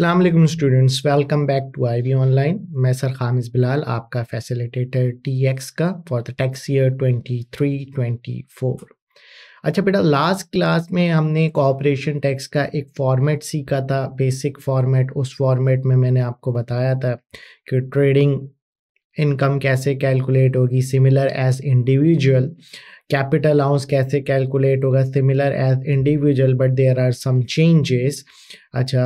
अल्लाम students welcome back to I V online मैं sir Khamiz Bilal आपका फैसिलिटेटर टी एक्स का for the tax year twenty three twenty four अच्छा बेटा last class में हमने कॉपरेशन टैक्स का एक फॉर्मेट सीखा था बेसिक फॉर्मेट उस फॉर्मेट में मैंने आपको बताया था कि ट्रेडिंग इनकम कैसे कैलकुलेट होगी similar as individual capital allowance कैसे कैलकुलेट होगा similar as individual but there are some changes अच्छा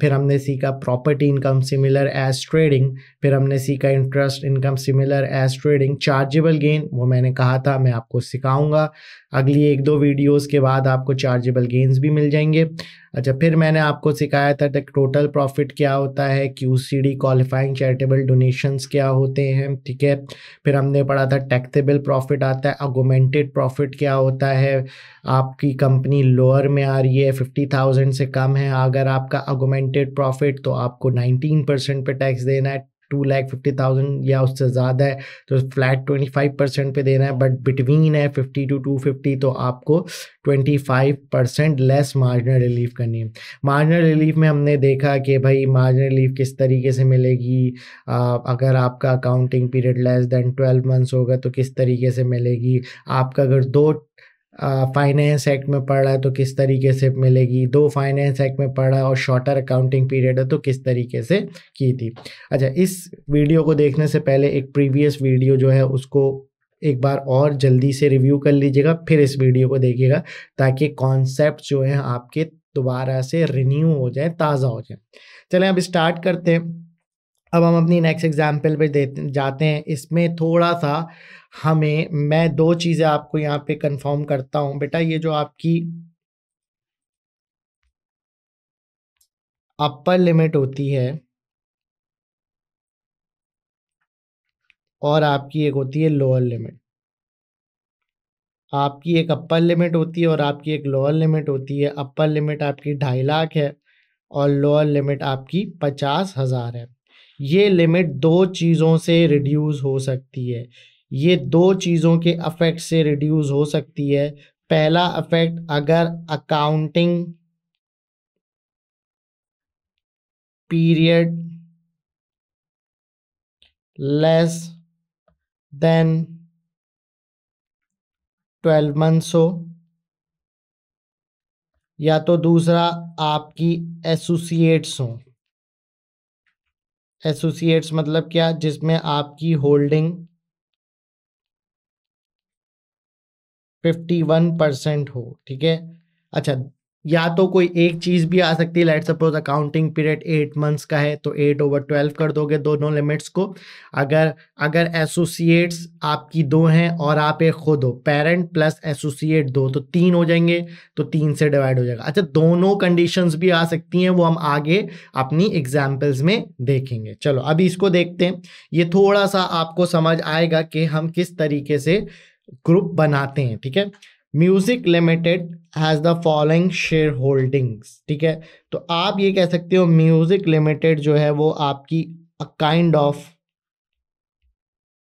फिर हमने सीखा property income similar as trading फिर हमने सीखा interest income similar as trading chargeable gain वो मैंने कहा था मैं आपको सिखाऊंगा अगली एक दो वीडियोस के बाद आपको चार्जेबल गेन्स भी मिल जाएंगे अच्छा फिर मैंने आपको सिखाया था टोटल प्रॉफिट क्या होता है Q C D qualifying charitable donations क्या होते हैं ठीक है फिर हमने पढ़ा था टैक्सेबल प्रॉफिट आता है अगोमेंट नेटेड प्रॉफिट क्या होता है आपकी कंपनी लोअर में आ रही है फिफ्टी थाउजेंड से कम है अगर आपका अगोमेंटेड प्रॉफिट तो आपको नाइनटीन परसेंट पर टैक्स देना है टू लैख फिफ्टी थाउजेंड या उससे ज़्यादा है तो फ्लैट ट्वेंटी फाइव परसेंट पर देना है बट बिटवीन है फिफ्टी टू टू फिफ्टी तो आपको twenty five percent less marginal relief करनी है मार्जिनल रिलीफ में हमने देखा कि भाई मार्जिनल रिलीफ किस तरीके से मिलेगी आ, अगर आपका accounting period less than twelve months होगा तो किस तरीके से मिलेगी आपका अगर दो फाइनेंस एक्ट में पढ़ रहा है तो किस तरीके से मिलेगी दो फाइनेंस एक्ट में पढ़ रहा है और शॉर्टर अकाउंटिंग पीरियड है तो किस तरीके से की थी अच्छा इस वीडियो को देखने से पहले एक प्रीवियस वीडियो जो है उसको एक बार और जल्दी से रिव्यू कर लीजिएगा फिर इस वीडियो को देखिएगा ताकि कॉन्सेप्ट जो है आपके दोबारा से रिन्यू हो जाए ताज़ा हो जाए चलें अब स्टार्ट करते हैं अब हम अपनी नेक्स्ट एग्जाम्पल पर देते जाते हैं इसमें थोड़ा सा हमें मैं दो चीज़ें आपको यहाँ पे कंफर्म करता हूँ बेटा ये जो आपकी अपर लिमिट होती है और आपकी एक होती है लोअर लिमिट आपकी एक अपर लिमिट होती है और आपकी एक लोअर लिमिट होती है अपर लिमिट आपकी ढाई लाख है और लोअर लिमिट आपकी पचास हज़ार है ये लिमिट दो चीज़ों से रिड्यूस हो सकती है ये दो चीज़ों के अफेक्ट से रिड्यूस हो सकती है पहला अफेक्ट अगर accounting period less than twelve months हो या तो दूसरा आपकी एसोसिएट्स हों एसोसिएट्स मतलब क्या जिसमें आपकी होल्डिंग फिफ्टी वन परसेंट हो ठीक है अच्छा या तो कोई एक चीज़ भी आ सकती है let suppose accounting period eight months का है तो एट ओवर ट्वेल्व कर दोगे दोनों लिमिट्स को अगर अगर एसोसिएट्स आपकी दो हैं और आप एक खुद हो पेरेंट प्लस एसोसिएट दो तो तीन हो जाएंगे तो तीन से डिवाइड हो जाएगा अच्छा दोनों कंडीशंस भी आ सकती हैं वो हम आगे अपनी एग्जाम्पल्स में देखेंगे चलो अभी इसको देखते हैं ये थोड़ा सा आपको समझ आएगा कि हम किस तरीके से ग्रुप बनाते हैं ठीक है music limited has the following shareholdings ठीक है तो आप ये कह सकते हो म्यूजिक लिमिटेड जो है वो आपकी a kind of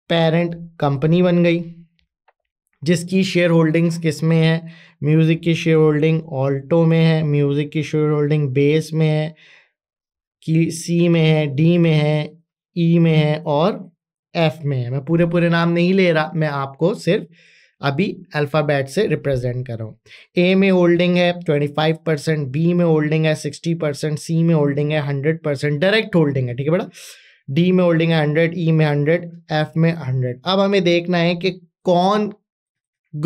parent company बन गई जिसकी शेयर होल्डिंग्स किस में है म्यूज़िक की शेयर होल्डिंग ऑल्टो में है म्यूज़िक की शेयर होल्डिंग बेस में है की सी में है डी में है ई e में है और एफ में है मैं पूरे पूरे नाम नहीं ले रहा मैं आपको सिर्फ अभी अल्फ़ाबेट से रिप्रेजेंट कर रहा हूँ ए में होल्डिंग है 25 परसेंट बी में होल्डिंग है 60 परसेंट सी में होल्डिंग है 100 परसेंट डायरेक्ट होल्डिंग है ठीक है बेटा डी में होल्डिंग है 100 ई e में 100 एफ में 100 अब हमें देखना है कि कौन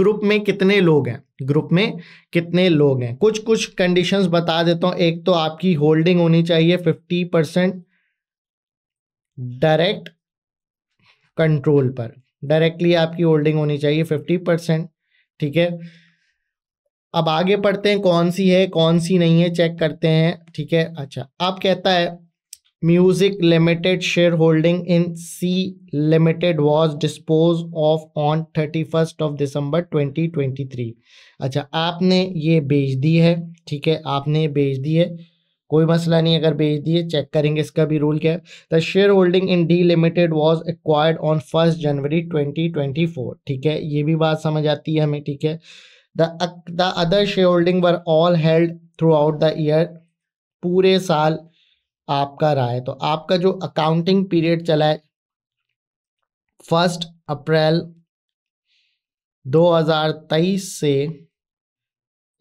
ग्रुप में कितने लोग हैं ग्रुप में कितने लोग हैं कुछ कुछ कंडीशंस बता देता हूँ एक तो आपकी होल्डिंग होनी चाहिए फिफ्टी परसेंट डायरेक्ट कंट्रोल पर डायरेक्टली आपकी होल्डिंग होनी चाहिए फिफ्टी परसेंट ठीक है अब आगे पढ़ते हैं कौन सी है कौन सी नहीं है चेक करते हैं ठीक है अच्छा आप कहता है music limited shareholding in C limited was dispose of on thirty first of December twenty twenty three अच्छा आपने ये बेच दी है ठीक है आपने बेच दी है कोई मसला नहीं अगर भेज दिए चेक करेंगे इसका भी रूल क्या है the share shareholding in D limited was acquired on first January 2024 ठीक है ये भी बात समझ आती है हमें ठीक है the the other shareholding were all held throughout the year पूरे साल आपका रहा है तो आपका जो अकाउंटिंग पीरियड चला है फर्स्ट अप्रैल 2023 से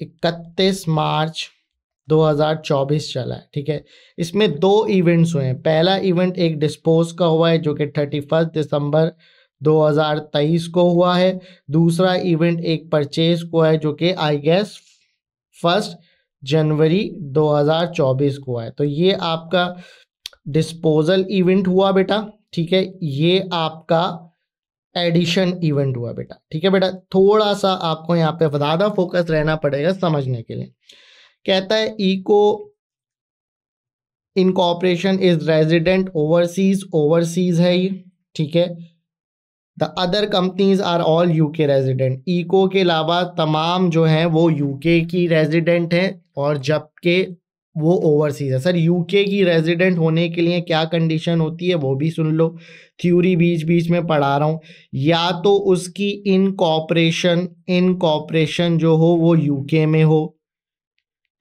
31 मार्च 2024 चला है ठीक है इसमें दो इवेंट्स हुए हैं पहला इवेंट एक डिस्पोज का हुआ है जो कि 31 दिसंबर 2023 को हुआ है दूसरा इवेंट एक परचेज को है जो कि आई गेस फर्स्ट जनवरी 2024 को है तो ये आपका डिस्पोजल इवेंट हुआ बेटा ठीक है ये आपका एडिशन इवेंट हुआ बेटा ठीक है बेटा थोड़ा सा आपको यहाँ पे ज़्यादा फोकस रहना पड़ेगा समझने के लिए कहता है Eco incorporation is resident overseas overseas है ये ठीक है the other companies are all UK resident Eco के अलावा तमाम जो हैं वो यूके की रेजिडेंट हैं और जबकि वो ओवरसीज है सर यूके की रेजिडेंट होने के लिए क्या कंडीशन होती है वो भी सुन लो थ्योरी बीच बीच में पढ़ा रहा हूँ या तो उसकी इनकॉपरेशन इनकॉपरेशन जो हो वो यूके में हो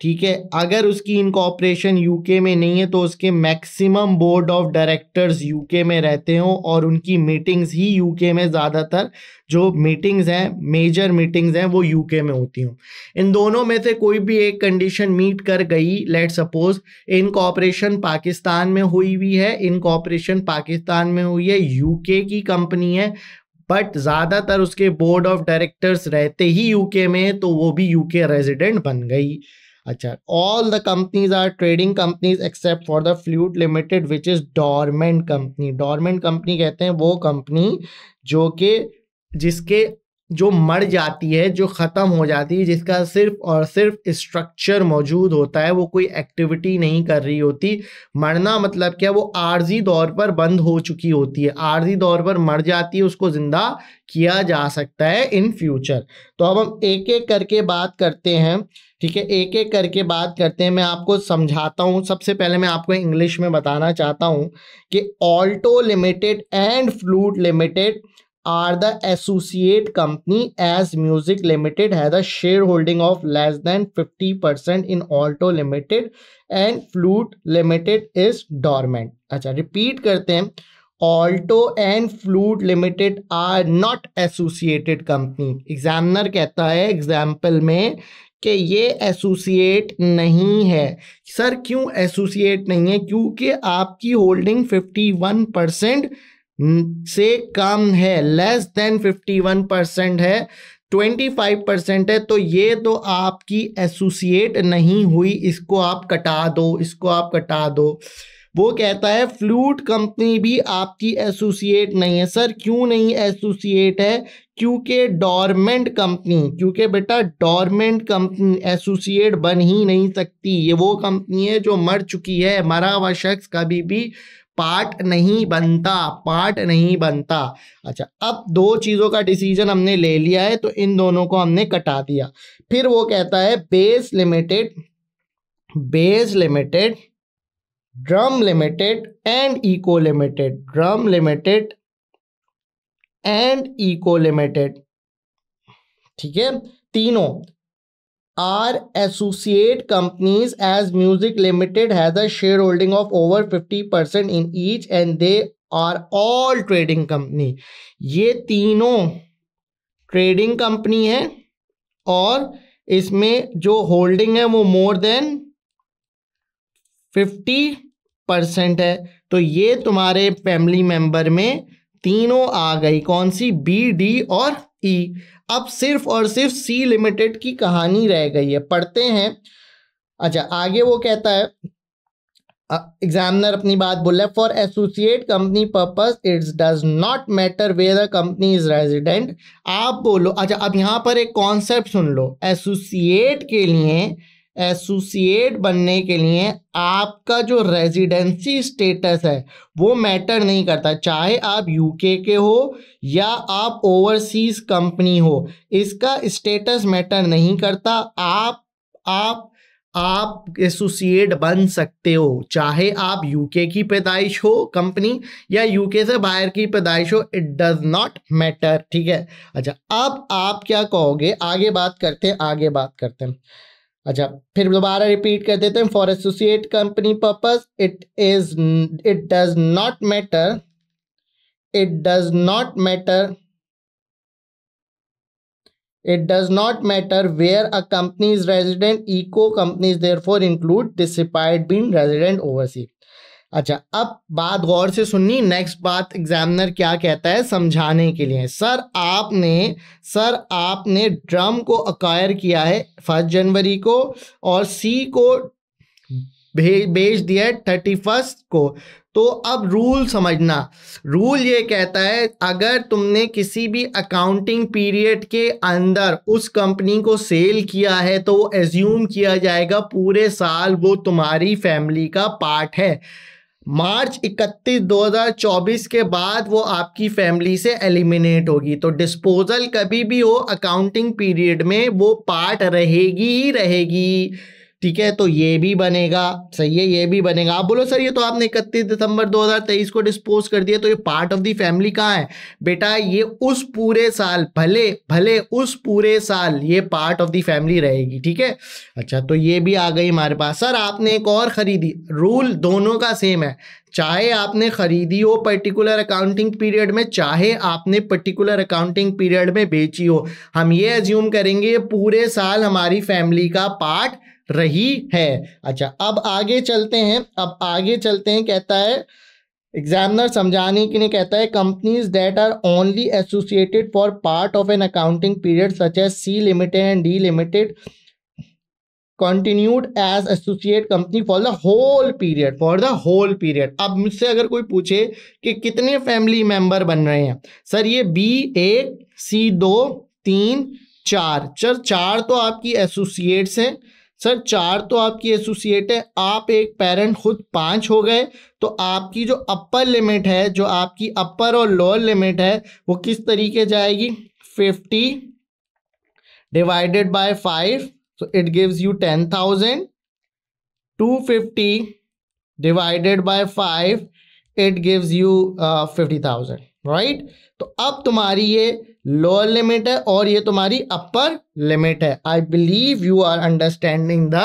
ठीक है अगर उसकी इनकॉपरेशन यूके में नहीं है तो उसके maximum board of directors UK में रहते हों और उनकी मीटिंग्स ही यूके में ज़्यादातर जो मीटिंग्स हैं मेजर मीटिंग्स हैं वो यूके में होती हों इन दोनों में से कोई भी एक कंडीशन मीट कर गई let suppose incorporation Pakistan में हुई हुई है इन कॉपरेशन पाकिस्तान में हुई है यूके की कंपनी है बट ज़्यादातर उसके बोर्ड ऑफ डायरेक्टर्स रहते ही यूके में तो वो भी यूके रेजिडेंट बन गई अच्छा all the companies are trading companies except for the Flute Limited which is dormant company dormant company कहते हैं वो कंपनी जो कि जिसके जो मर जाती है जो ख़त्म हो जाती है जिसका सिर्फ और सिर्फ स्ट्रक्चर मौजूद होता है वो कोई एक्टिविटी नहीं कर रही होती मरना मतलब क्या वो आर्जी दौर पर बंद हो चुकी होती है आर्जी दौर पर मर जाती है उसको ज़िंदा किया जा सकता है इन फ्यूचर तो अब हम एक एक करके बात करते हैं ठीक है एक एक करके बात करते हैं मैं आपको समझाता हूँ सबसे पहले मैं आपको इंग्लिश में बताना चाहता हूँ कि Alto Limited and Flute Limited are the associate company as Music Limited है the share holding of less than fifty percent in Alto Limited and Flute Limited is dormant अच्छा रिपीट करते हैं Alto and Flute Limited are not associated company examiner कहता है example में कि ये associate नहीं है सर क्यों एसोसिएट नहीं है क्योंकि आपकी होल्डिंग 51 परसेंट से कम है लेस देन 51 परसेंट है 25 परसेंट है तो ये तो आपकी एसोसिएट नहीं हुई इसको आप कटा दो इसको आप कटा दो वो कहता है फ्लूट कंपनी भी आपकी एसोसिएट नहीं है सर क्यों नहीं एसोसिएट है क्योंकि डॉर्मेंट कंपनी क्योंकि बेटा डॉर्मेंट कंपनी एसोसिएट बन ही नहीं सकती ये वो कंपनी है जो मर चुकी है मरा हुआ शख्स कभी भी पार्ट नहीं बनता पार्ट नहीं बनता अच्छा अब दो चीज़ों का डिसीजन हमने ले लिया है तो इन दोनों को हमने कटा दिया फिर वो कहता है Base Limited Base Limited drum limited and eco limited drum limited and Eco Limited ठीक है तीनों are associate companies as Music Limited has a share holding of over fifty percent in each and they are all trading company ये तीनों trading company है और इसमें जो holding है वो मोर देन फिफ्टी परसेंट है तो ये तुम्हारे फैमिली मेंबर में तीनों आ गई कौन सी बी डी और ई e. अब सिर्फ और सिर्फ सी लिमिटेड की कहानी रह गई है पढ़ते हैं अच्छा आगे वो कहता है एग्जामिनर अपनी बात बोल रहा है for associate company purpose it's does not matter where the company is resident आप बोलो अच्छा अब यहां पर एक कॉन्सेप्ट सुन लो एसोसिएट के लिए एसोसिएट बनने के लिए आपका जो रेजिडेंसी स्टेटस है वो मैटर नहीं करता चाहे आप यूके के हो या आप ओवरसीज कंपनी हो इसका स्टेटस मैटर नहीं करता आप आप आप एसोसिएट बन सकते हो चाहे आप यूके की पैदाइश हो कंपनी या यूके से बाहर की पैदाइश हो इट डज नॉट मैटर ठीक है अच्छा अब आप क्या कहोगे आगे बात करते हैं आगे बात करते हैं अच्छा फिर दोबारा रिपीट कर देते हैं for associate company purpose it is it does not matter it does not matter it does not matter where a company is resident Eco company is there for include this resident overseas अच्छा अब बात गौर से सुननी next बात examiner क्या कहता है समझाने के लिए सर आपने सर आपने ड्रम को अकायर किया है फर्स्ट जनवरी को और सी को भेज भेज दिया है थर्टी फर्स्ट को तो अब रूल समझना रूल ये कहता है अगर तुमने किसी भी अकाउंटिंग पीरियड के अंदर उस कंपनी को सेल किया है तो वो एज्यूम किया जाएगा पूरे साल वो तुम्हारी फैमिली का पार्ट है मार्च 31 2024 के बाद वो आपकी फैमिली से एलिमिनेट होगी तो डिस्पोजल कभी भी हो अकाउंटिंग पीरियड में वो पार्ट रहेगी ही रहेगी ठीक है तो ये भी बनेगा सही है ये भी बनेगा आप बोलो सर ये तो आपने इकतीस दिसंबर 2023 को डिस्पोज कर दिया तो ये पार्ट ऑफ दी फैमिली कहाँ है बेटा ये उस पूरे साल भले भले उस पूरे साल ये पार्ट ऑफ दी फैमिली रहेगी ठीक है अच्छा तो ये भी आ गई हमारे पास सर आपने एक और खरीदी रूल दोनों का सेम है चाहे आपने खरीदी हो पर्टिकुलर अकाउंटिंग पीरियड में चाहे आपने पर्टिकुलर अकाउंटिंग पीरियड में बेची हो हम ये एज्यूम करेंगे ये पूरे साल हमारी फैमिली का पार्ट रही है अच्छा अब आगे चलते हैं अब आगे चलते हैं कहता है एग्जामिनर समझाने के लिए कहता है companies that are only associated for part of an accounting period such as C Limited and D Limited continued as associate company for the whole period for the whole period अब मुझसे अगर कोई पूछे कि कितने फैमिली मेंबर बन रहे हैं सर ये बी एक सी दो तीन चार चल चार तो आपकी एसोसिएट्स हैं सर चार तो आपकी एसोसिएट है आप एक पेरेंट खुद पांच हो गए तो आपकी जो अपर लिमिट है जो आपकी अपर और लोअर लिमिट है वो किस तरीके जाएगी फिफ्टी डिवाइडेड बाय फाइव तो it gives you ten thousand two fifty divided by five it gives you fifty thousand right तो अब तुम्हारी ये लोअर लिमिट है और ये तुम्हारी अपर लिमिट है I believe you are understanding the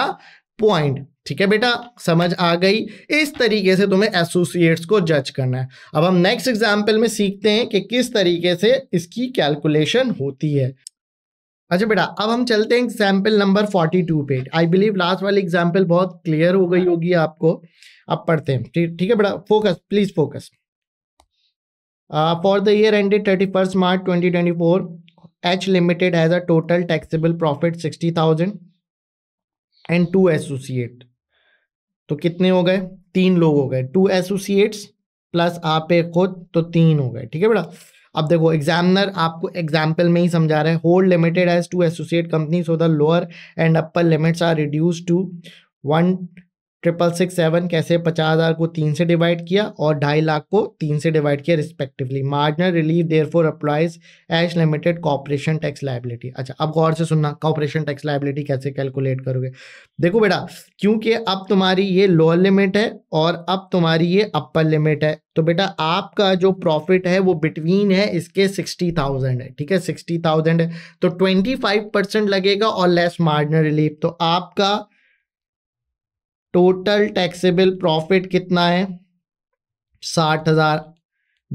point ठीक है बेटा समझ आ गई इस तरीके से तुम्हें एसोसिएट्स को जज करना है अब हम नेक्स्ट एग्जाम्पल में सीखते हैं कि किस तरीके से इसकी कैलकुलेशन होती है अच्छा बेटा अब हम चलते हैं एग्जाम्पल नंबर फोर्टी टू पे आई बिलीव लास्ट वाली एग्जाम्पल बहुत क्लियर हो गई होगी आपको अब पढ़ते हैं ठीक है बेटा focus please focus for the year ended thirty first March twenty twenty four H Limited has a total taxable profit sixty thousand and two associate तो कितने हो गए तीन लोग हो गए टू एसोसिएट्स प्लस आप एक खुद तो तीन हो गए ठीक है बेटा अब देखो एग्जामिनर आपको एग्जाम्पल में ही समझा रहे हैं Hold Limited has two associate company so the lower and upper limits are reduce to one triple six seven कैसे पचास हज़ार को तीन से डिवाइड किया और ढाई लाख को तीन से डिवाइड किया respectively marginal relief therefore applies H Limited corporation tax liability अच्छा अब गौर से सुनना कॉपरेशन टैक्स लाइबिलिटी कैसे कैलकुलेट करोगे देखो बेटा क्योंकि अब तुम्हारी ये लोअर लिमिट है और अब तुम्हारी ये अपर लिमिट है तो बेटा आपका जो प्रॉफिट है वो बिटवीन है इसके सिक्सटी थाउजेंड है ठीक है सिक्सटी थाउजेंड है तो ट्वेंटी फाइव परसेंट लगेगा और लेस मार्जिनल रिलीफ तो आपका टोटल टैक्सेबल प्रॉफिट कितना है साठ हज़ार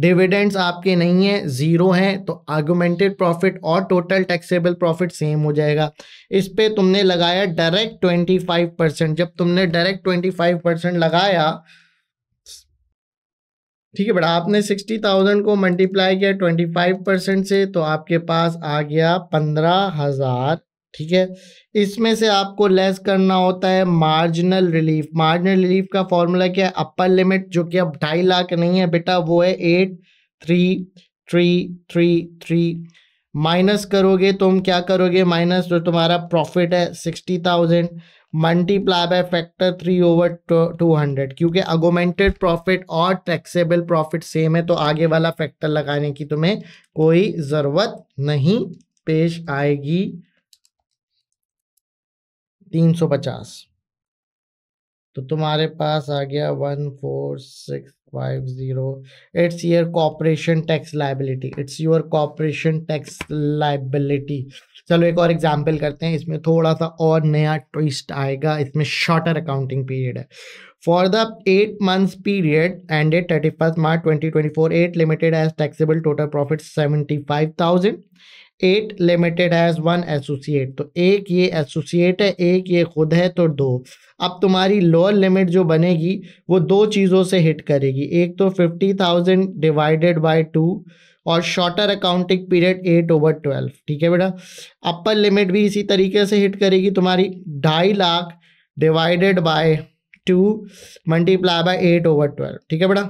डिविडेंड्स आपके नहीं है ज़ीरो है तो आर्गूमेंटेड प्रॉफिट और टोटल टैक्सेबल प्रॉफिट सेम हो जाएगा इस पे तुमने लगाया डायरेक्ट ट्वेंटी फाइव परसेंट जब तुमने डायरेक्ट ट्वेंटी फाइव परसेंट लगाया ठीक है बड़ा आपने सिक्सटी थाउजेंड को मल्टीप्लाई किया ट्वेंटी फाइव परसेंट से तो आपके पास आ गया पंद्रह हज़ार ठीक है इसमें से आपको लेस करना होता है मार्जिनल रिलीफ मार्जिनल रिलीफ का फॉर्मूला क्या है अपर लिमिट जो कि अब ढाई लाख नहीं है बेटा वो है eight three three three three minus करोगे तुम तो क्या करोगे माइनस जो तुम्हारा प्रॉफिट है sixty thousand multiply by factor three over two hundred क्योंकि अगोमेंटेड प्रॉफिट और टैक्सेबल प्रॉफिट सेम है तो आगे वाला फैक्टर लगाने की तुम्हें कोई ज़रूरत नहीं पेश आएगी तीन सौ पचास तो तुम्हारे पास आ गया one four six five zero it's your corporation tax liability it's your corporation tax liability चलो एक और एग्जांपल करते हैं इसमें थोड़ा सा और नया ट्विस्ट आएगा इसमें शॉर्टर अकाउंटिंग पीरियड है for the eight months period and at thirty first March twenty twenty four H Limited has taxable total profit seventy five thousand H Limited has one associate तो एक ये associate है एक ये खुद है तो दो अब तुम्हारी लोअर लिमिट जो बनेगी वो दो चीज़ों से हिट करेगी एक तो fifty thousand divided by two और shorter accounting period eight over twelve ठीक है बेटा अपर लिमिट भी इसी तरीके से हिट करेगी तुम्हारी ढाई lakh divided by two multiply by eight over twelve ठीक है बेटा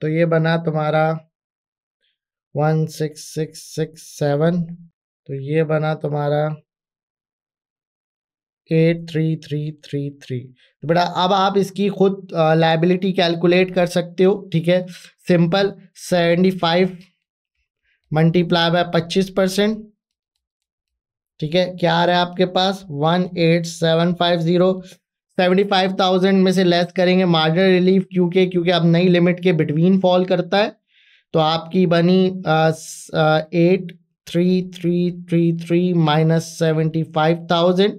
तो ये बना तुम्हारा one six six six seven तो ये बना तुम्हारा eight three three three three तो बेटा अब आप इसकी खुद लाइबिलिटी कैलकुलेट कर सकते हो ठीक है simple seventy five multiply by पच्चीस परसेंट ठीक है क्या आ रहा है आपके पास one eight seven five zero seventy five thousand में से लेस करेंगे मार्जिन रिलीफ क्योंकि क्योंकि अब नई लिमिट के बिटवीन फॉल करता है तो आपकी बनी eight three three three three minus seventy five thousand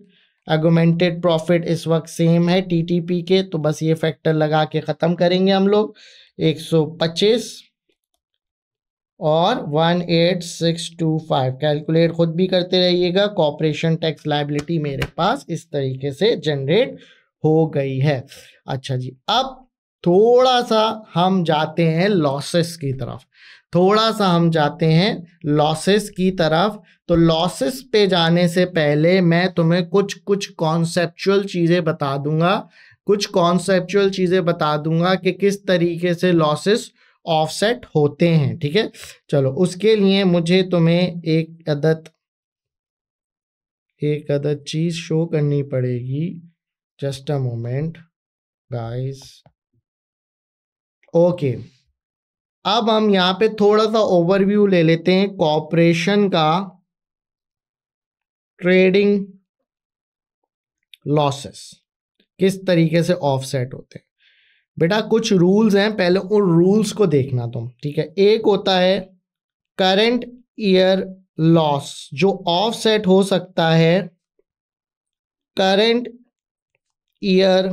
augmented profit इस वक्त सेम है टीटीपी के तो बस ये फैक्टर लगा के ख़त्म करेंगे हम लोग एक सौ पच्चीस और one eight six two five calculate खुद भी करते रहिएगा कॉपरेशन टैक्स लाइबिलिटी मेरे पास इस तरीके से जनरेट हो गई है अच्छा जी अब थोड़ा सा हम जाते हैं लॉसेस की तरफ थोड़ा सा हम जाते हैं लॉसेस की तरफ तो लॉसेस पे जाने से पहले मैं तुम्हें कुछ कुछ कॉन्सेप्चुअल चीज़ें बता दूंगा कुछ कॉन्सेप्चुअल चीज़ें बता दूंगा कि किस तरीके से लॉसेस ऑफसेट होते हैं ठीक है चलो उसके लिए मुझे तुम्हें एक अदत एक अदत चीज़ शो करनी पड़ेगी just a moment guys okay अब हम यहां पे थोड़ा सा ओवरव्यू ले लेते हैं कॉपरेशन का ट्रेडिंग लॉसेस किस तरीके से ऑफसेट होते हैं बेटा कुछ रूल्स हैं पहले उन रूल्स को देखना तुम ठीक है एक होता है करंट ईयर लॉस जो ऑफसेट हो सकता है करंट ईयर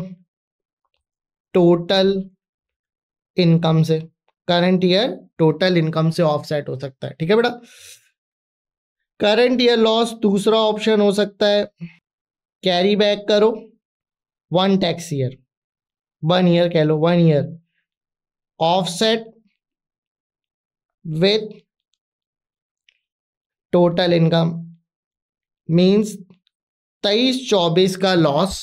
टोटल इनकम से करंट ईयर टोटल इनकम से ऑफसेट हो सकता है ठीक है बेटा करंट ईयर लॉस दूसरा ऑप्शन हो सकता है कैरी बैक करो one tax year one year कह लो one year offset with total income means तेईस चौबीस का लॉस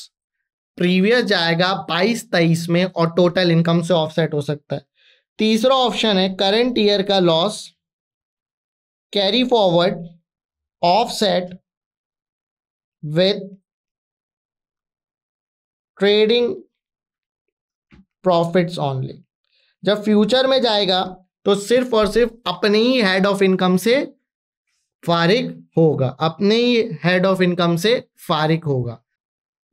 प्रीवियस जाएगा बाईस तेईस में और टोटल इनकम से ऑफसेट हो सकता है तीसरा ऑप्शन है करंट ईयर का loss carry forward offset with trading profits only जब फ्यूचर में जाएगा तो सिर्फ और सिर्फ अपने ही हेड ऑफ इनकम से फारिग होगा अपने ही हेड ऑफ इनकम से फारिग होगा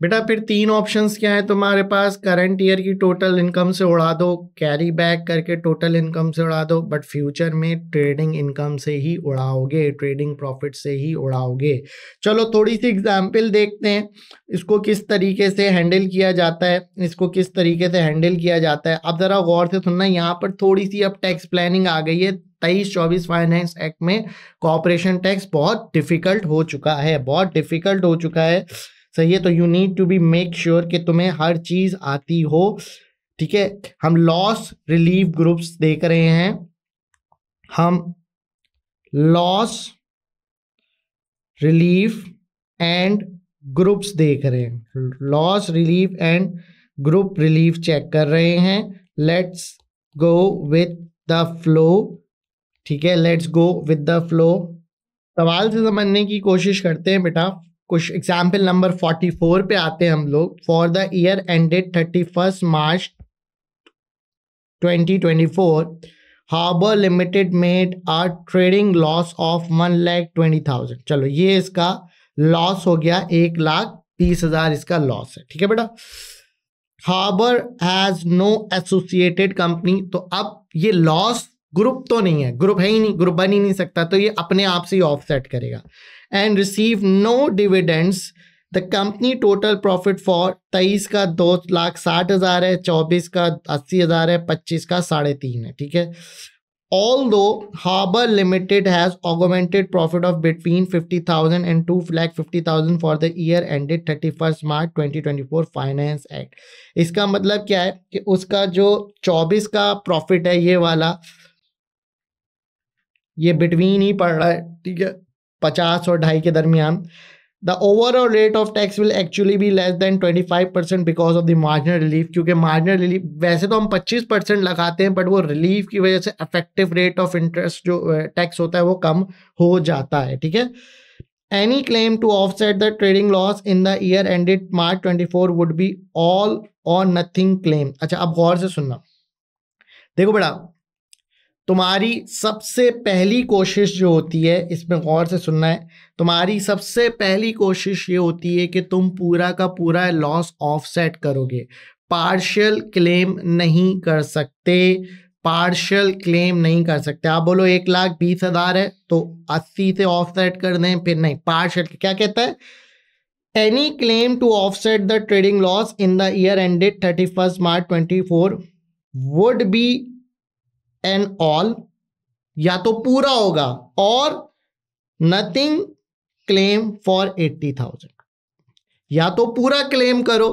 बेटा फिर तीन ऑप्शंस क्या है तुम्हारे पास करंट ईयर की टोटल इनकम से उड़ा दो कैरी बैक करके टोटल इनकम से उड़ा दो बट फ्यूचर में ट्रेडिंग इनकम से ही उड़ाओगे ट्रेडिंग प्रॉफिट से ही उड़ाओगे चलो थोड़ी सी एग्जांपल देखते हैं इसको किस तरीके से हैंडल किया जाता है इसको किस तरीके से हैंडल किया जाता है अब ज़रा गौर से सुनना यहाँ पर थोड़ी सी अब टैक्स प्लानिंग आ गई है तेईस चौबीस फाइनेंस एक्ट में कॉपरेशन टैक्स बहुत डिफिकल्ट हो चुका है बहुत डिफिकल्ट हो चुका है सही है तो you need to be make sure कि तुम्हें हर चीज़ आती हो ठीक है हम लॉस रिलीफ ग्रुप्स देख रहे हैं हम लॉस रिलीफ एंड ग्रुप्स देख रहे हैं loss relief and group relief check कर रहे हैं let's go with the flow ठीक है let's go with the flow सवाल से समझने की कोशिश करते हैं बेटा कुछ एग्जाम्पल नंबर फोर्टी फोर पे आते हैं हम लोग for the year ended thirty first March twenty twenty four Harbour Limited made a trading loss of one lakh twenty thousand चलो ये इसका लॉस हो गया एक लाख बीस हजार इसका लॉस है ठीक है बेटा Harbour has no associated company तो अब ये लॉस ग्रुप तो नहीं है ग्रुप है ही नहीं ग्रुप बन ही नहीं सकता तो ये अपने आप से ही ऑफसेट करेगा and receive no dividends the company total profit for तेईस का दो लाख साठ हज़ार है चौबीस का अस्सी हज़ार है पच्चीस का साढ़े तीन है ठीक है although Harbour Limited has augmented profit of between fifty thousand and two lakh fifty thousand for the year ended thirty first March twenty twenty four finance act इसका मतलब क्या है कि उसका जो चौबीस का प्रॉफिट है ये वाला ये बिटवीन ही पड़ रहा है ठीक है पचास और ढाई के दरमियान the overall rate of tax will actually be less than twenty five percent because of the marginal relief क्योंकि मार्जिनल रिलीफ वैसे तो हम पच्चीस परसेंट लगाते हैं बट वो रिलीफ की वजह से अफेक्टिव रेट ऑफ इंटरेस्ट जो टैक्स होता है वो कम हो जाता है ठीक है any any claim to offset the trading loss in the year March twenty four would be all और नथिंग क्लेम अच्छा अब गौर से सुनना देखो बेटा तुम्हारी सबसे पहली कोशिश जो होती है इसमें गौर से सुनना है तुम्हारी सबसे पहली कोशिश ये होती है कि तुम पूरा का पूरा लॉस ऑफसेट करोगे पार्शियल क्लेम नहीं कर सकते पार्शियल क्लेम नहीं कर सकते आप बोलो एक लाख बीस हज़ार है तो अस्सी से ऑफसेट कर दें फिर नहीं पार्शियल क्या कहता है any claim to claim the trading loss in the year ended thirty first March twenty four would be and all या तो पूरा होगा और nothing claim for eighty thousand या तो पूरा क्लेम करो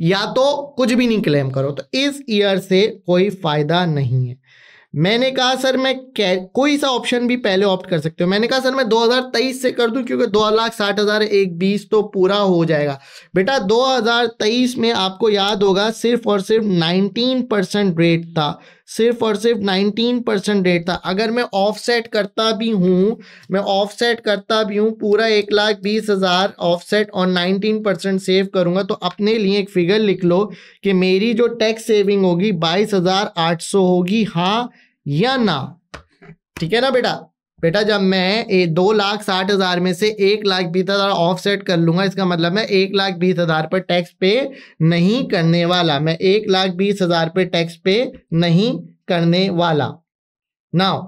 या तो कुछ भी नहीं क्लेम करो तो इस ईयर से कोई फायदा नहीं है मैंने कहा सर मैं कोई सा ऑप्शन भी पहले ऑप्ट कर सकते हो मैंने कहा सर मैं 2023 से कर दूं क्योंकि दो लाख साठ हज़ार एक बीस तो पूरा हो जाएगा बेटा 2023 में आपको याद होगा सिर्फ और सिर्फ 19 परसेंट रेट था सिर्फ और सिर्फ 19 परसेंट रेट था अगर मैं ऑफसेट करता भी हूँ मैं ऑफसेट करता भी हूँ पूरा एक लाख बीस हज़ार ऑफसेट और 19 परसेंट सेव करूँगा तो अपने लिए एक फिगर लिख लो कि मेरी जो टैक्स सेविंग होगी बाईस हज़ार आठ सौ होगी हाँ या ना ठीक है ना बेटा बेटा जब मैं ए, दो लाख साठ हज़ार में से एक लाख बीस हज़ार ऑफसेट कर लूंगा इसका मतलब मैं एक लाख बीस हज़ार पर टैक्स पे नहीं करने वाला मैं एक लाख बीस हज़ार पर टैक्स पे नहीं करने वाला नाउ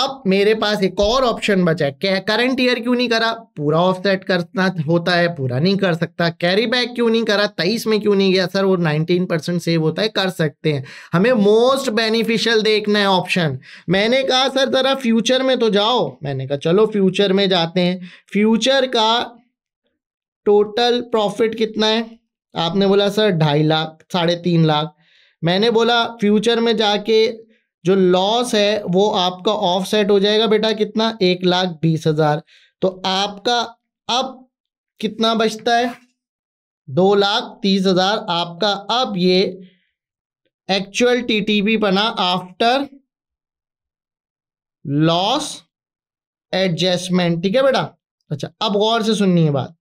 अब मेरे पास एक और ऑप्शन बचा है क्या करंट ईयर क्यों नहीं करा पूरा ऑफसेट करना होता है पूरा नहीं कर सकता कैरी बैक क्यों नहीं करा तेईस में क्यों नहीं गया सर वो नाइनटीन परसेंट सेव होता है कर सकते हैं हमें मोस्ट बेनिफिशियल देखना है ऑप्शन मैंने कहा सर जरा फ्यूचर में तो जाओ मैंने कहा चलो फ्यूचर में जाते हैं फ्यूचर का टोटल प्रॉफिट कितना है आपने बोला सर ढाई लाख साढ़े तीन लाख मैंने बोला फ्यूचर में जाके जो लॉस है वो आपका ऑफसेट हो जाएगा बेटा कितना एक लाख बीस हजार तो आपका अब कितना बचता है दो लाख तीस हजार आपका अब ये एक्चुअल टीटीबी बना आफ्टर लॉस एडजस्टमेंट ठीक है बेटा अच्छा अब गौर से सुननी है बात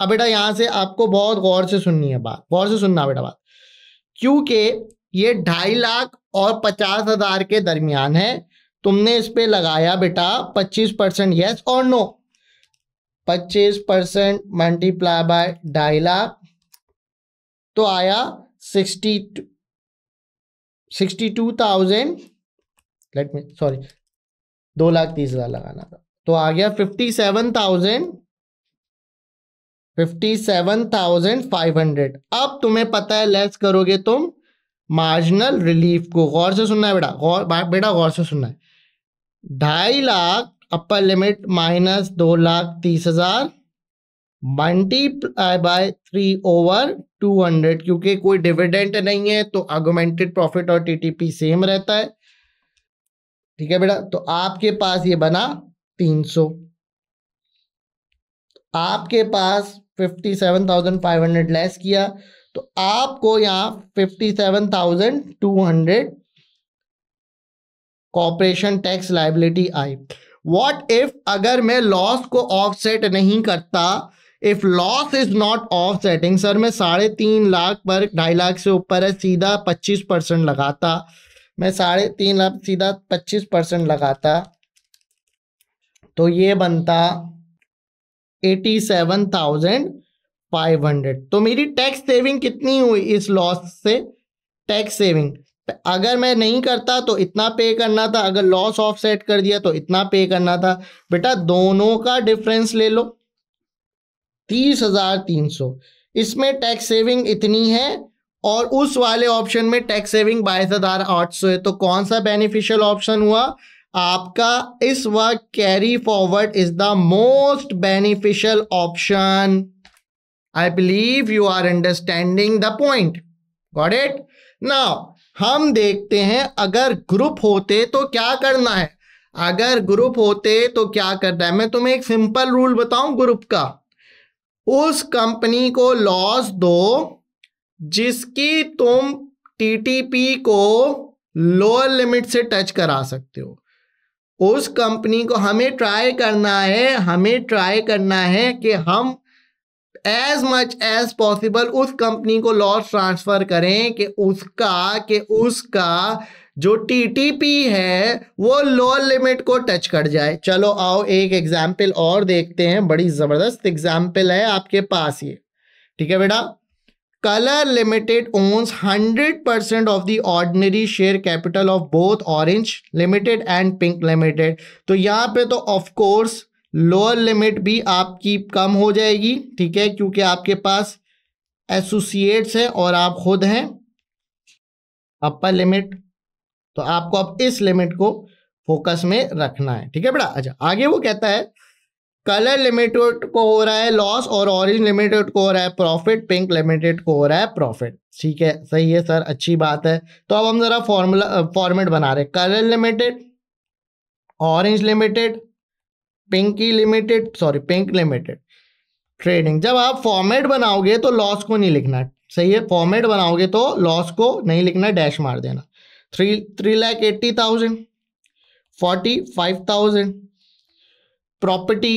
अब बेटा यहां से आपको बहुत गौर से सुननी है बात गौर से सुनना बेटा बात क्योंकि ये ढाई लाख और पचास हजार के दरमियान है तुमने इस पे लगाया बेटा पच्चीस परसेंट येस और नो पच्चीस परसेंट मल्टीप्लाई बाय ढाई लाख तो आया sixty sixty two thousand let me sorry दो लाख तीस हजार लगाना था तो आ गया fifty seven thousand fifty seven thousand five hundred अब तुम्हें पता है लेस करोगे तुम मार्जिनल रिलीफ को गौर से सुनना है बेटा गौर बेटा गौर से सुनना है ढाई लाख अपर लिमिट माइनस दो लाख तीस हजार multiply by three over two hundred क्योंकि कोई डिविडेंट नहीं है तो आर्गोमेंटेड प्रॉफिट और टीटीपी सेम रहता है ठीक है बेटा तो आपके पास ये बना तीन सौ आपके पास fifty seven thousand five hundred less किया तो आपको यहां fifty seven thousand two hundred corporation tax liability I what if अगर मैं लॉस को ऑफसेट नहीं करता if loss is not offsetting sir मैं साढ़े तीन लाख पर ढाई लाख से ऊपर है सीधा पच्चीस परसेंट लगाता मैं साढ़े तीन लाख सीधा पच्चीस परसेंट लगाता तो ये बनता eighty seven thousand five hundred तो मेरी टैक्स सेविंग कितनी हुई इस लॉस से टैक्स सेविंग तो अगर मैं नहीं करता तो इतना पे करना था अगर लॉस ऑफसेट कर दिया तो इतना पे करना था बेटा दोनों का डिफरेंस ले लो तीस हजार तीन सौ इसमें टैक्स सेविंग इतनी है और उस वाले ऑप्शन में टैक्स सेविंग बाईस हजार आठ सौ है तो कौन सा बेनिफिशियल ऑप्शन हुआ आपका इस वक्त carry forward is the most beneficial option I believe you are understanding the point got it now हम देखते हैं अगर ग्रुप होते तो क्या करना है अगर ग्रुप होते तो क्या करना है मैं तुम्हें एक सिंपल रूल बताऊं ग्रुप का उस कंपनी को लॉस दो जिसकी तुम टीटीपी को लोअर लिमिट से टच करा सकते हो उस कंपनी को हमें ट्राई करना है हमें ट्राई करना है कि हम एज मच एज पॉसिबल उस कंपनी को लॉस ट्रांसफर करें कि उसका कि उसका जो टीटीपी है वो लोअर लिमिट को टच कर जाए चलो आओ एक एग्जाम्पल और देखते हैं बड़ी ज़बरदस्त एग्जाम्पल है आपके पास ये ठीक है बेटा Colour Limited owns 100 percent of the ordinary share capital of both Orange Limited and Pink Limited तो यहाँ पे तो ऑफकोर्स लोअर लिमिट भी आपकी कम हो जाएगी ठीक है क्योंकि आपके पास एसोसिएट्स हैं और आप खुद हैं अपर लिमिट तो आपको अब इस लिमिट को फोकस में रखना है ठीक है बेटा अच्छा आगे वो कहता है कलर लिमिटेड को हो रहा है लॉस और ऑरेंज लिमिटेड को हो रहा है प्रॉफिट पिंक लिमिटेड को हो रहा है प्रॉफिट ठीक है सही है सर अच्छी बात है तो अब हम जरा फॉर्मूला फॉर्मेट बना रहे हैं colour limited orange limited pinky limited sorry pink limited trading जब आप फॉर्मेट बनाओगे तो लॉस को नहीं लिखना सही है फॉर्मेट बनाओगे तो लॉस को नहीं लिखना डैश मार देना three three lakh eighty thousand forty five thousand property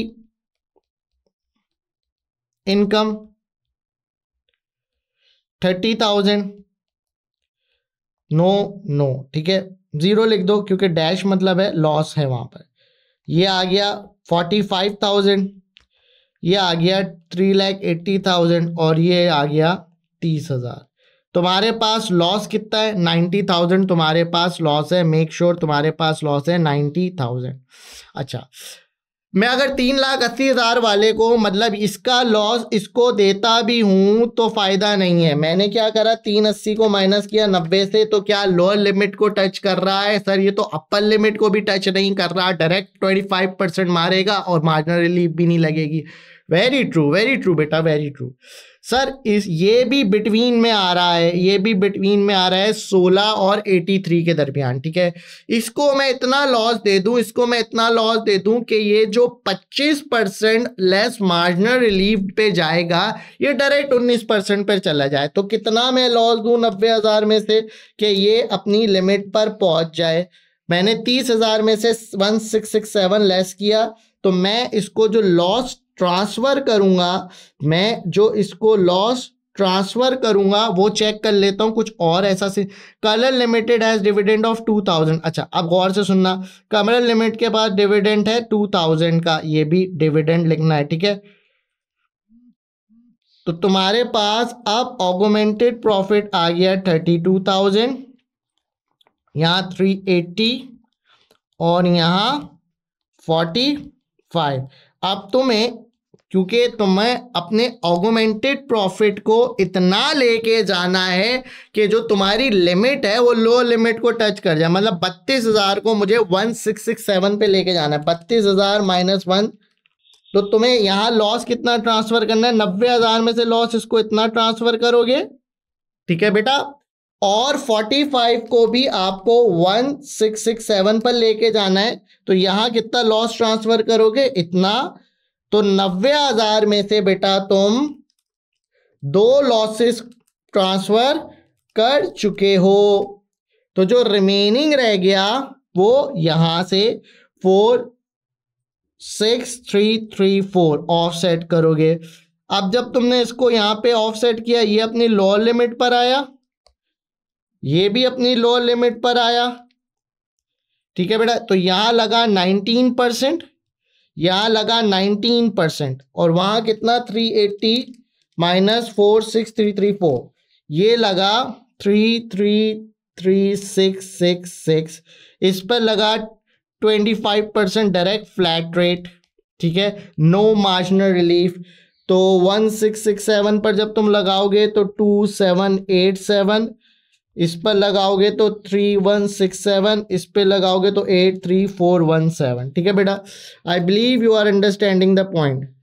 income thirty thousand no no ठीक है जीरो लिख दो क्योंकि डैश मतलब है लॉस है वहां पर ये आ गया फोर्टी फाइव थाउजेंड ये आ गया थ्री लैख एट्टी थाउजेंड और ये आ गया तीस हज़ार तुम्हारे पास लॉस कितना है नाइन्टी थाउजेंड तुम्हारे पास लॉस है मेक श्योर sure तुम्हारे पास लॉस है नाइन्टी थाउजेंड अच्छा मैं अगर तीन लाख अस्सी हज़ार वाले को मतलब इसका लॉस इसको देता भी हूँ तो फ़ायदा नहीं है मैंने क्या करा तीन अस्सी को माइनस किया नब्बे से तो क्या लोअर लिमिट को टच कर रहा है सर ये तो अपर लिमिट को भी टच नहीं कर रहा डायरेक्ट ट्वेंटी फाइव परसेंट मारेगा और मार्जिनल रिलीफ भी नहीं लगेगी वेरी ट्रू वेरी ट्रू बेटा वेरी ट्रू सर इस ये भी बिटवीन में आ रहा है ये भी बिटवीन में आ रहा है 16 और 83 के दरमियान ठीक है इसको मैं इतना लॉस दे दूं इसको मैं इतना लॉस दे दूं कि ये जो 25 परसेंट लेस मार्जिनल रिलीफ पे जाएगा ये डायरेक्ट 19 परसेंट पर चला जाए तो कितना मैं लॉस दूं नब्बे हज़ार में से कि ये अपनी लिमिट पर पहुंच जाए मैंने तीस हज़ार में से one six six seven less किया तो मैं इसको जो लॉस ट्रांसफ़र करूंगा मैं जो इसको लॉस ट्रांसफ़र करूंगा वो चेक कर लेता हूं कुछ और ऐसा से colour limited has dividend of two thousand अच्छा अब गौर से सुनना कमर लिमिट के पास डिविडेंड है टू थाउजेंड का ये भी डिविडेंड लिखना है ठीक है तो तुम्हारे पास अब ऑगोमेंटेड प्रॉफिट आ गया थर्टी टू थाउजेंड यहाँ थ्री एट्टी और यहां फोर्टी फाइव अब तुम्हें क्योंकि तुम्हें अपने ऑगोमेंटेड प्रॉफिट को इतना लेके जाना है कि जो तुम्हारी लिमिट है वो लो लिमिट को टच कर जाए मतलब बत्तीस हजार को मुझे वन सिक्स सिक्स सेवन पे लेके जाना है बत्तीस हजार माइनस वन तो तुम्हें यहाँ लॉस कितना ट्रांसफर करना है नब्बे हजार में से लॉस इसको इतना ट्रांसफर करोगे ठीक है बेटा और 45 को भी आपको 1667 पर लेके जाना है तो यहाँ कितना लॉस ट्रांसफर करोगे इतना तो नब्बे हजार में से बेटा तुम दो लॉसेस ट्रांसफ़र कर चुके हो तो जो रिमेनिंग रह गया वो यहां से four six three three four offset करोगे अब जब तुमने इसको यहां पे ऑफसेट किया ये अपनी लोअर लिमिट पर आया ये भी अपनी लोअर लिमिट पर आया ठीक है बेटा तो यहां लगा नाइनटीन परसेंट यहाँ लगा 19 परसेंट और वहाँ कितना three eighty minus four six three three four ये लगा three three three six six six इस पर लगा twenty five percent direct flat rate ठीक है नो मार्जिनल रिलीफ तो वन सिक्स सिक्स सेवन पर जब तुम लगाओगे तो टू सेवन एट सेवन इस पर लगाओगे तो थ्री वन सिक्स सेवन इस पर लगाओगे तो eight three four one seven ठीक है बेटा I believe you are understanding the point